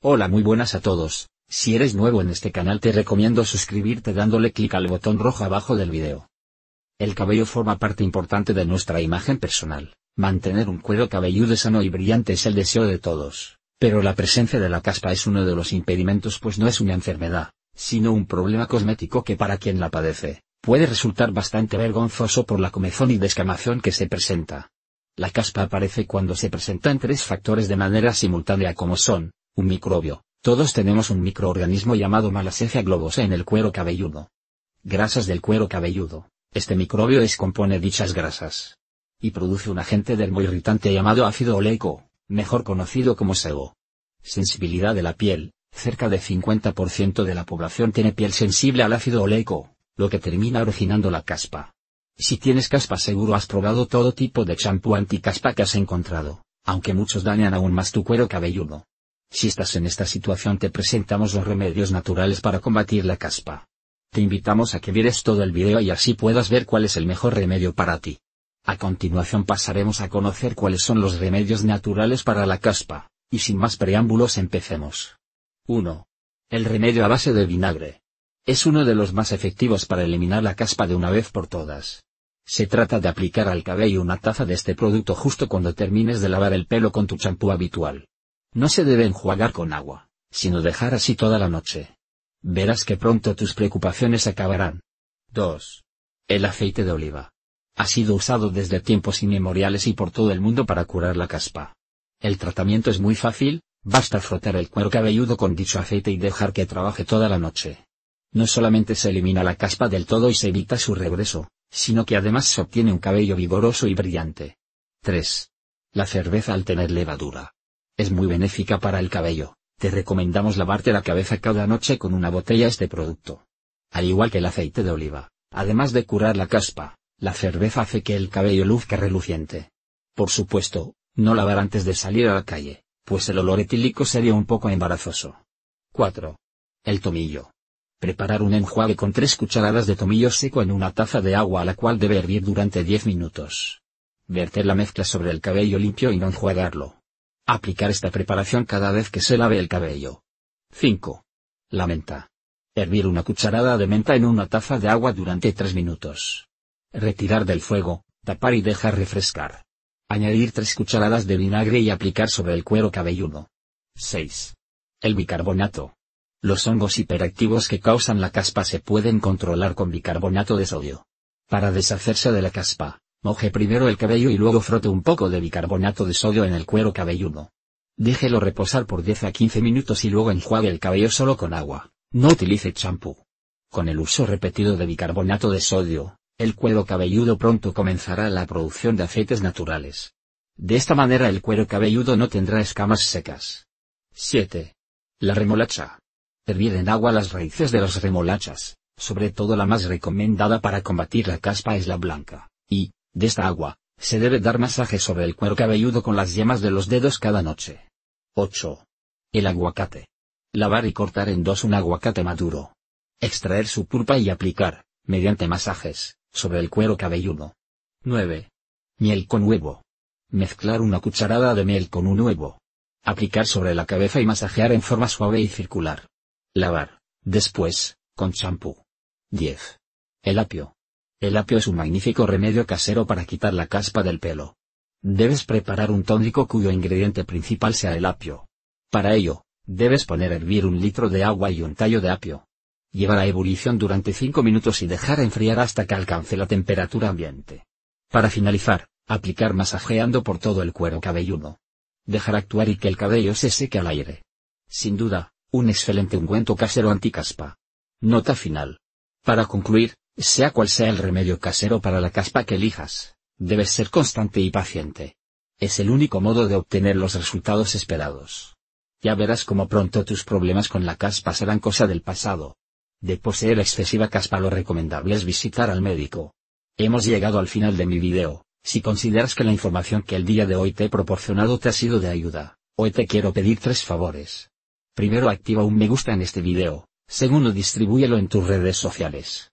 Hola muy buenas a todos, si eres nuevo en este canal te recomiendo suscribirte dándole clic al botón rojo abajo del video. El cabello forma parte importante de nuestra imagen personal, mantener un cuero cabelludo sano y brillante es el deseo de todos, pero la presencia de la caspa es uno de los impedimentos pues no es una enfermedad, sino un problema cosmético que para quien la padece, puede resultar bastante vergonzoso por la comezón y descamación que se presenta. La caspa aparece cuando se presentan tres factores de manera simultánea como son, un microbio. Todos tenemos un microorganismo llamado Malassezia globosa en el cuero cabelludo. Grasas del cuero cabelludo. Este microbio descompone dichas grasas. Y produce un agente irritante llamado ácido oleico, mejor conocido como sebo. Sensibilidad de la piel. Cerca de 50% de la población tiene piel sensible al ácido oleico, lo que termina originando la caspa. Si tienes caspa seguro has probado todo tipo de champú anticaspa que has encontrado, aunque muchos dañan aún más tu cuero cabelludo. Si estás en esta situación te presentamos los remedios naturales para combatir la caspa. Te invitamos a que vieres todo el video y así puedas ver cuál es el mejor remedio para ti. A continuación pasaremos a conocer cuáles son los remedios naturales para la caspa, y sin más preámbulos empecemos. 1. El remedio a base de vinagre. Es uno de los más efectivos para eliminar la caspa de una vez por todas. Se trata de aplicar al cabello una taza de este producto justo cuando termines de lavar el pelo con tu champú habitual. No se debe enjuagar con agua, sino dejar así toda la noche. Verás que pronto tus preocupaciones acabarán. 2. El aceite de oliva. Ha sido usado desde tiempos inmemoriales y por todo el mundo para curar la caspa. El tratamiento es muy fácil, basta frotar el cuero cabelludo con dicho aceite y dejar que trabaje toda la noche. No solamente se elimina la caspa del todo y se evita su regreso, sino que además se obtiene un cabello vigoroso y brillante. 3. La cerveza al tener levadura. Es muy benéfica para el cabello. Te recomendamos lavarte la cabeza cada noche con una botella este producto. Al igual que el aceite de oliva, además de curar la caspa, la cerveza hace que el cabello luzca reluciente. Por supuesto, no lavar antes de salir a la calle, pues el olor etílico sería un poco embarazoso. 4. El tomillo. Preparar un enjuague con 3 cucharadas de tomillo seco en una taza de agua a la cual debe hervir durante 10 minutos. Verter la mezcla sobre el cabello limpio y no enjuagarlo. Aplicar esta preparación cada vez que se lave el cabello. 5. La menta. Hervir una cucharada de menta en una taza de agua durante 3 minutos. Retirar del fuego, tapar y dejar refrescar. Añadir 3 cucharadas de vinagre y aplicar sobre el cuero cabelludo. 6. El bicarbonato. Los hongos hiperactivos que causan la caspa se pueden controlar con bicarbonato de sodio. Para deshacerse de la caspa, Moje primero el cabello y luego frote un poco de bicarbonato de sodio en el cuero cabelludo. Déjelo reposar por 10 a 15 minutos y luego enjuague el cabello solo con agua. No utilice champú. Con el uso repetido de bicarbonato de sodio, el cuero cabelludo pronto comenzará la producción de aceites naturales. De esta manera el cuero cabelludo no tendrá escamas secas. 7. La remolacha. Hervir en agua las raíces de las remolachas, sobre todo la más recomendada para combatir la caspa es la blanca, y, de esta agua, se debe dar masaje sobre el cuero cabelludo con las yemas de los dedos cada noche. 8. El aguacate. Lavar y cortar en dos un aguacate maduro. Extraer su pulpa y aplicar, mediante masajes, sobre el cuero cabelludo. 9. Miel con huevo. Mezclar una cucharada de miel con un huevo. Aplicar sobre la cabeza y masajear en forma suave y circular. Lavar, después, con champú. 10. El apio. El apio es un magnífico remedio casero para quitar la caspa del pelo. Debes preparar un tónico cuyo ingrediente principal sea el apio. Para ello, debes poner a hervir un litro de agua y un tallo de apio. Llevar a ebullición durante 5 minutos y dejar enfriar hasta que alcance la temperatura ambiente. Para finalizar, aplicar masajeando por todo el cuero cabelludo. Dejar actuar y que el cabello se seque al aire. Sin duda, un excelente ungüento casero anticaspa. Nota final. Para concluir, sea cual sea el remedio casero para la caspa que elijas, debes ser constante y paciente. Es el único modo de obtener los resultados esperados. Ya verás cómo pronto tus problemas con la caspa serán cosa del pasado. De poseer excesiva caspa lo recomendable es visitar al médico. Hemos llegado al final de mi video, si consideras que la información que el día de hoy te he proporcionado te ha sido de ayuda, hoy te quiero pedir tres favores. Primero activa un me gusta en este video, segundo distribúyelo en tus redes sociales.